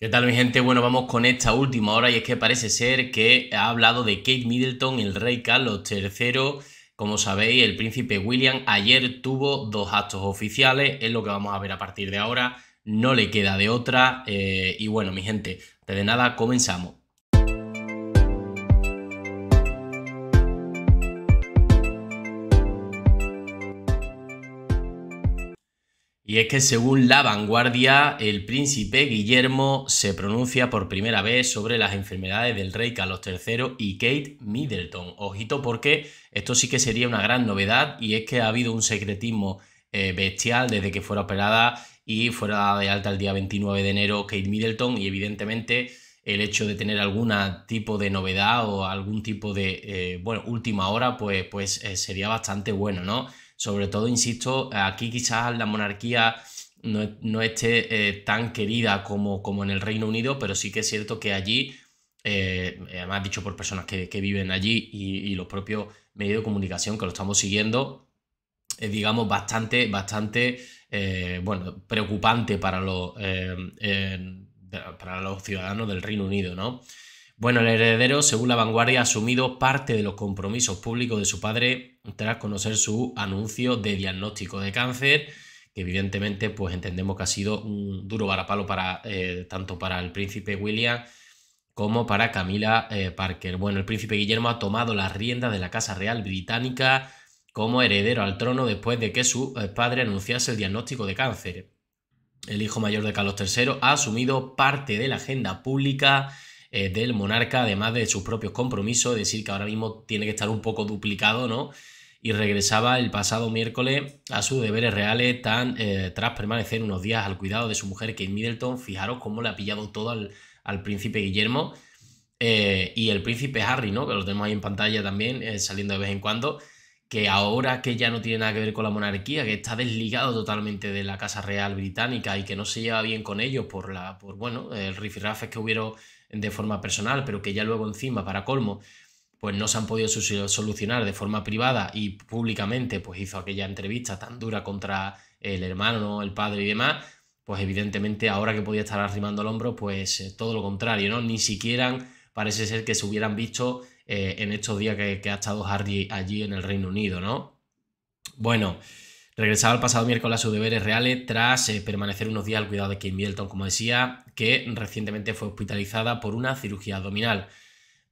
¿Qué tal mi gente? Bueno, vamos con esta última hora y es que parece ser que ha hablado de Kate Middleton, el rey Carlos III. Como sabéis, el príncipe William ayer tuvo dos actos oficiales, es lo que vamos a ver a partir de ahora, no le queda de otra. Eh, y bueno, mi gente, de nada comenzamos. Y es que según la vanguardia, el príncipe Guillermo se pronuncia por primera vez sobre las enfermedades del rey Carlos III y Kate Middleton. Ojito porque esto sí que sería una gran novedad y es que ha habido un secretismo eh, bestial desde que fuera operada y fuera de alta el día 29 de enero Kate Middleton y evidentemente el hecho de tener algún tipo de novedad o algún tipo de, eh, bueno, última hora, pues, pues eh, sería bastante bueno, ¿no? Sobre todo, insisto, aquí quizás la monarquía no, esté eh, tan querida como, como en el Reino Unido, pero sí que es cierto que allí, eh, eh, además dicho por personas que, viven allí y, los propios medios de comunicación que lo estamos siguiendo, es, digamos, bastante, bastante, bueno, preocupante para los, para los ciudadanos del Reino Unido, ¿no? Bueno, el heredero, según la vanguardia, ha asumido parte de los compromisos públicos de su padre tras conocer su anuncio de diagnóstico de cáncer, que evidentemente pues entendemos que ha sido un duro varapalo para, eh, tanto para el príncipe William como para Camila eh, Parker. Bueno, el príncipe Guillermo ha tomado las riendas de la Casa Real Británica como heredero al trono después de que su eh, padre anunciase el diagnóstico de cáncer. El hijo mayor de Carlos III ha asumido parte de la agenda pública eh, del monarca, además de sus propios compromisos, es decir, que ahora mismo tiene que estar un poco duplicado, ¿no? Y regresaba el pasado miércoles a sus deberes reales tan, eh, tras permanecer unos días al cuidado de su mujer Kate Middleton. Fijaros cómo le ha pillado todo al, príncipe Guillermo eh, y el príncipe Harry, ¿no? Que lo tenemos ahí en pantalla también, saliendo de vez en cuando que ahora que ya no tiene nada que ver con la monarquía, que está desligado totalmente de la Casa Real Británica y que no se lleva bien con ellos por la, por bueno, el rifirrafes que hubieron de forma personal, pero que ya luego encima, para colmo, pues no se han podido solucionar de forma privada y públicamente, pues hizo aquella entrevista tan dura contra el hermano, el padre y demás, pues evidentemente ahora que podía estar arrimando el hombro, pues eh, todo lo contrario, ¿no? Ni siquiera parece ser que se hubieran visto eh, en estos días que, que ha estado Hardy allí en el Reino Unido, ¿no? Bueno, Regresaba el pasado miércoles a sus deberes reales tras eh, permanecer unos días al cuidado de Kim Bielton, como decía, que recientemente fue hospitalizada por una cirugía abdominal.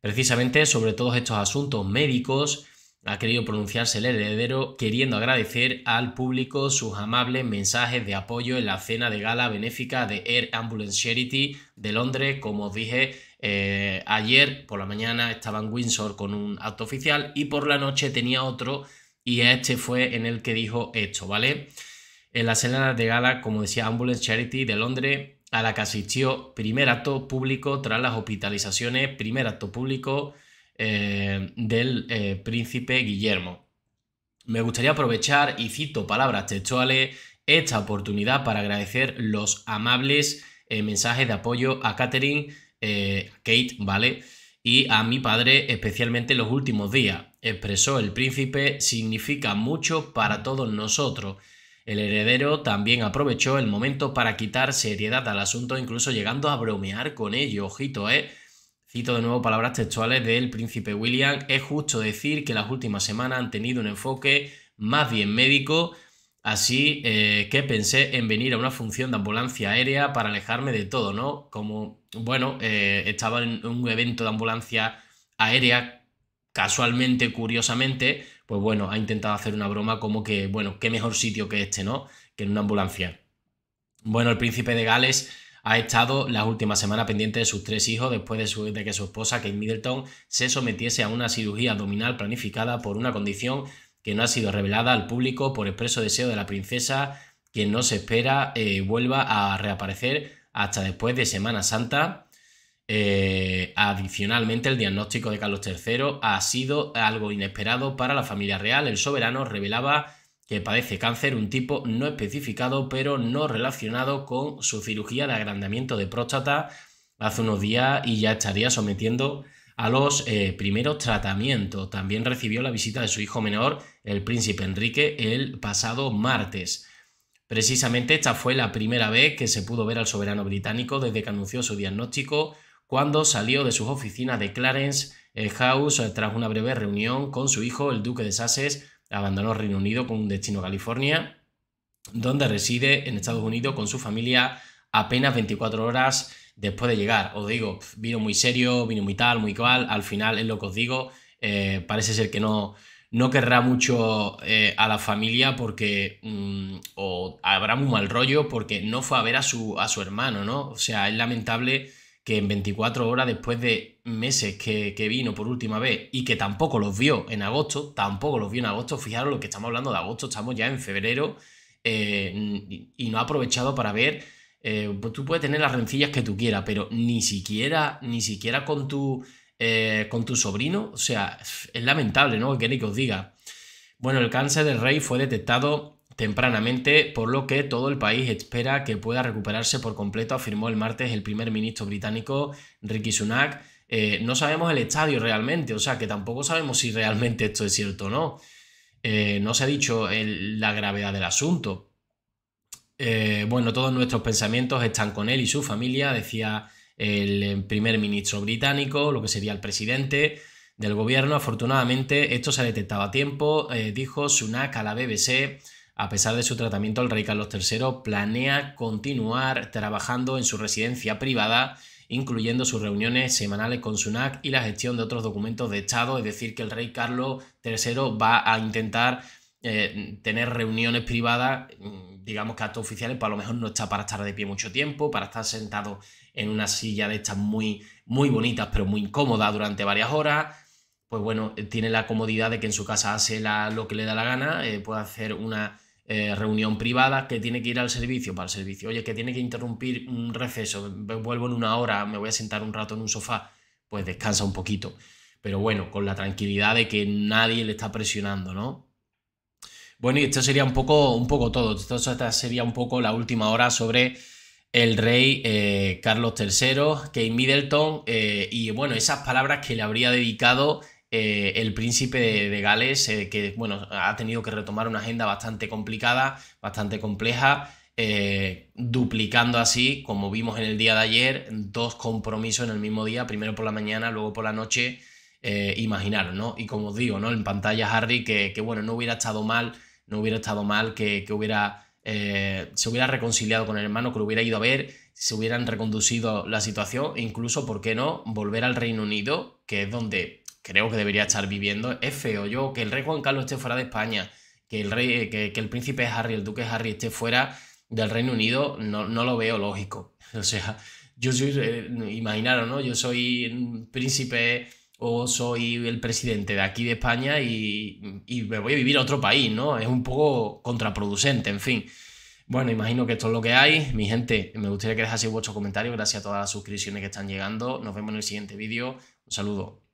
Precisamente sobre todos estos asuntos médicos ha querido pronunciarse el heredero queriendo agradecer al público sus amables mensajes de apoyo en la cena de gala benéfica de Air Ambulance Charity de Londres. Como os dije, eh, ayer por la mañana estaba en Windsor con un acto oficial y por la noche tenía otro y este fue en el que dijo esto, ¿vale? En la cena de gala, como decía Ambulance Charity de Londres, a la que asistió primer acto público tras las hospitalizaciones, primer acto público eh, del eh, príncipe Guillermo. Me gustaría aprovechar, y cito palabras textuales, esta oportunidad para agradecer los amables eh, mensajes de apoyo a Catherine, Kate, ¿vale? Y a mi padre, especialmente en los últimos días expresó el príncipe, significa mucho para todos nosotros. El heredero también aprovechó el momento para quitar seriedad al asunto, incluso llegando a bromear con ello. Ojito, ¿eh? Cito de nuevo palabras textuales del príncipe William. Es justo decir que las últimas semanas han tenido un enfoque más bien médico, así eh, que pensé en venir a una función de ambulancia aérea para alejarme de todo, ¿no? Como, bueno, eh, estaba en un evento de ambulancia aérea casualmente, curiosamente, pues bueno, ha intentado hacer una broma como que, bueno, qué mejor sitio que este, ¿no? Que en una ambulancia. Bueno, el príncipe de Gales ha estado las últimas semanas pendiente de sus tres hijos después de, de, que su esposa, Kate Middleton, se sometiese a una cirugía abdominal planificada por una condición que no ha sido revelada al público por expreso deseo de la princesa, quien no se espera eh, vuelva a reaparecer hasta después de Semana Santa. Eh, adicionalmente, el diagnóstico de Carlos III ha sido algo inesperado para la familia real. El soberano revelaba que padece cáncer, un tipo no especificado, pero no relacionado con su cirugía de agrandamiento de próstata hace unos días y ya estaría sometiendo a los eh, primeros tratamientos. También recibió la visita de su hijo menor, el príncipe Enrique, el pasado martes. Precisamente esta fue la primera vez que se pudo ver al soberano británico desde que anunció su diagnóstico cuando salió de sus oficinas de Clarence eh, House eh, tras una breve reunión con su hijo, el duque de Sussex, abandonó Reino Unido con un destino a California, donde reside en Estados Unidos con su familia apenas 24 horas después de llegar. Os digo, vino muy serio, vino muy tal, muy cual, al final es lo que os digo, eh, parece ser que no, no querrá mucho a la familia porque mm, o habrá muy mal rollo porque no fue a ver a su, a su hermano, ¿no? O sea, es lamentable que en 24 horas después de meses que, que, vino por última vez y que tampoco los vio en agosto, tampoco los vio en agosto, fijaros lo que estamos hablando de agosto, estamos ya en febrero eh, y no ha aprovechado para ver, eh, pues tú puedes tener las rencillas que tú quieras, pero ni siquiera, ni siquiera con tu, eh, con tu sobrino, o sea, es lamentable, ¿no? Que que os diga. Bueno, el cáncer del rey fue detectado tempranamente, por lo que todo el país espera que pueda recuperarse por completo, afirmó el martes el primer ministro británico Ricky Sunak. Eh, no sabemos el estadio realmente, o sea que tampoco sabemos si realmente esto es cierto o no. Eh, no se ha dicho la gravedad del asunto. Eh, bueno, todos nuestros pensamientos están con él y su familia, decía el primer ministro británico, lo que sería el presidente del gobierno. Afortunadamente, esto se ha detectado a tiempo, dijo Sunak a la BBC. A pesar de su tratamiento, el rey Carlos III planea continuar trabajando en su residencia privada, incluyendo sus reuniones semanales con Sunak y la gestión de otros documentos de Estado, es decir, que el rey Carlos III va a intentar eh, tener reuniones privadas, mm, digamos que actos oficiales, a lo mejor no está para estar de pie mucho tiempo, para estar sentado en una silla de estas muy, muy bonitas, pero muy incómoda durante varias horas pues bueno, eh, tiene la comodidad de que en su casa hace lo que le da la gana, eh, puede hacer una eh, reunión privada, que tiene que ir al servicio, para el servicio, oye, que tiene que interrumpir un receso, vuelvo en una hora, me voy a sentar un rato en un sofá, pues descansa un poquito. Pero bueno, con la tranquilidad de que nadie le está presionando, ¿no? Bueno, y esto sería un poco, un poco todo. Esto, sería un poco la última hora sobre el rey Carlos III, Kate Middleton, y bueno, esas palabras que le habría dedicado eh, el príncipe de, Gales, eh, que bueno, ha tenido que retomar una agenda bastante complicada, bastante compleja, eh, duplicando así, como vimos en el día de ayer, dos compromisos en el mismo día, primero por la mañana, luego por la noche. imaginaros, ¿no? Y como os digo, ¿no? En pantalla Harry, que, bueno, no hubiera estado mal, no hubiera estado mal que, hubiera se hubiera reconciliado con el hermano, que lo hubiera ido a ver, se hubieran reconducido la situación, e incluso, ¿por qué no?, volver al Reino Unido, que es donde creo que debería estar viviendo, es feo. Yo, que el rey Juan Carlos esté fuera de España, que el, rey, que, el príncipe Harry, el duque Harry esté fuera del Reino Unido, no, lo veo lógico. O sea, yo soy, eh, imaginaron ¿no? Yo soy príncipe o soy el presidente de aquí de España y, me voy a vivir a otro país, ¿no? Es un poco contraproducente, en fin. Bueno, imagino que esto es lo que hay. Mi gente, me gustaría que dejaseis vuestro comentario, Gracias a todas las suscripciones que están llegando. Nos vemos en el siguiente vídeo. Un saludo.